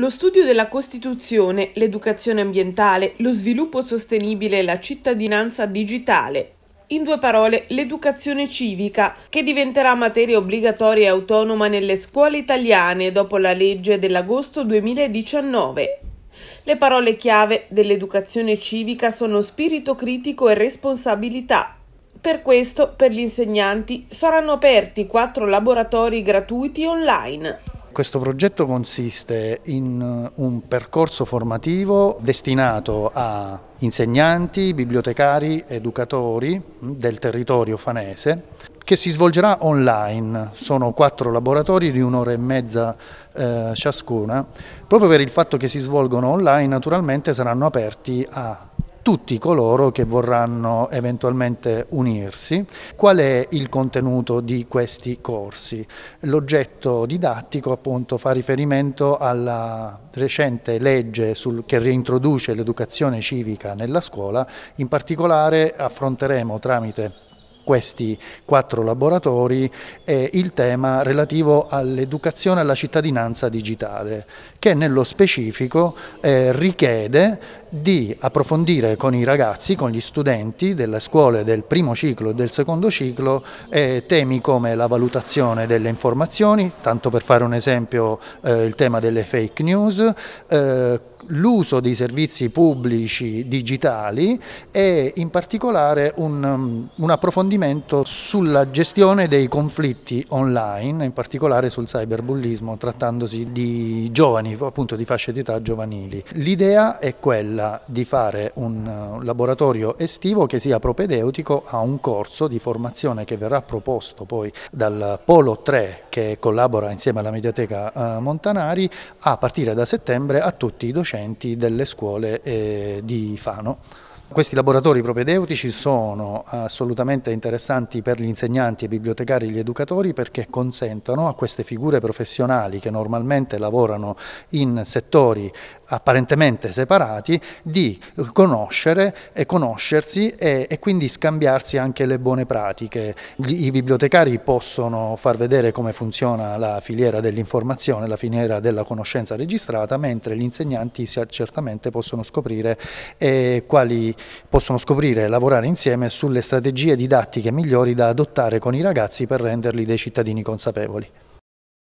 Lo studio della Costituzione, l'educazione ambientale, lo sviluppo sostenibile e la cittadinanza digitale. In due parole, l'educazione civica, che diventerà materia obbligatoria e autonoma nelle scuole italiane dopo la legge dell'agosto 2019. Le parole chiave dell'educazione civica sono spirito critico e responsabilità. Per questo, per gli insegnanti, saranno aperti quattro laboratori gratuiti online. Questo progetto consiste in eh, un percorso formativo destinato a insegnanti, bibliotecari, educatori mm, del territorio fanese che si svolgerà online. Sono quattro laboratori di un'ora e mezza eh, ciascuna. Proprio per il fatto che si svolgono online naturalmente saranno aperti a tutti coloro che vorranno eventualmente unirsi. Qual è il contenuto di questi corsi? L'oggetto didattico appunto fa riferimento alla recente legge sul, che reintroduce l'educazione civica nella scuola, in particolare affronteremo tramite questi quattro laboratori eh, il tema relativo all'educazione alla cittadinanza digitale, che nello specifico eh, richiede di approfondire con i ragazzi, con gli studenti delle scuole del primo ciclo e del secondo ciclo eh, temi come la valutazione delle informazioni, tanto per fare un esempio eh, il tema delle fake news, eh, l'uso dei servizi pubblici digitali e in particolare un, mm, un approfondimento sulla gestione dei conflitti online, in particolare sul cyberbullismo trattandosi di giovani, appunto di fasce di età giovanili. L'idea è quella di fare un uh, laboratorio estivo che sia propedeutico a un corso di formazione che verrà proposto poi dal Polo 3 che collabora insieme alla Mediateca uh, Montanari a partire da settembre a tutti i docenti docenti delle scuole eh, di Fano. Questi laboratori propedeutici sono assolutamente interessanti per gli insegnanti, i bibliotecari e gli educatori perché consentono a queste figure professionali che normalmente lavorano in settori apparentemente separati, di conoscere e conoscersi e, e, quindi scambiarsi anche le buone pratiche. I bibliotecari possono far vedere come funziona la filiera dell'informazione, la filiera della conoscenza registrata, mentre gli insegnanti certamente possono scoprire eh, quali possono scoprire e lavorare insieme sulle strategie didattiche migliori da adottare con i ragazzi per renderli dei cittadini consapevoli.